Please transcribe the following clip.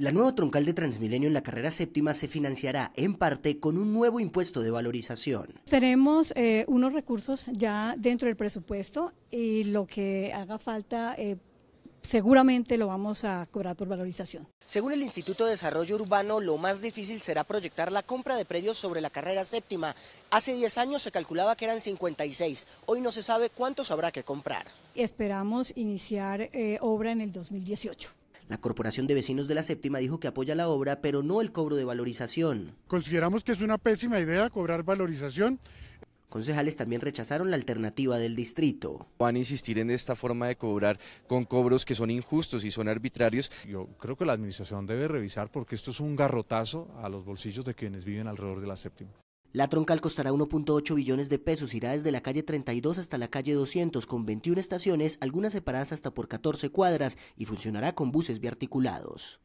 La nueva troncal de Transmilenio en la carrera séptima se financiará en parte con un nuevo impuesto de valorización. Tenemos eh, unos recursos ya dentro del presupuesto y lo que haga falta... Eh, seguramente lo vamos a cobrar por valorización. Según el Instituto de Desarrollo Urbano, lo más difícil será proyectar la compra de predios sobre la carrera séptima. Hace 10 años se calculaba que eran 56, hoy no se sabe cuántos habrá que comprar. Esperamos iniciar eh, obra en el 2018. La Corporación de Vecinos de la Séptima dijo que apoya la obra, pero no el cobro de valorización. Consideramos que es una pésima idea cobrar valorización. Concejales también rechazaron la alternativa del distrito. Van a insistir en esta forma de cobrar con cobros que son injustos y son arbitrarios. Yo creo que la administración debe revisar porque esto es un garrotazo a los bolsillos de quienes viven alrededor de la séptima. La troncal costará 1.8 billones de pesos, irá desde la calle 32 hasta la calle 200, con 21 estaciones, algunas separadas hasta por 14 cuadras, y funcionará con buses biarticulados.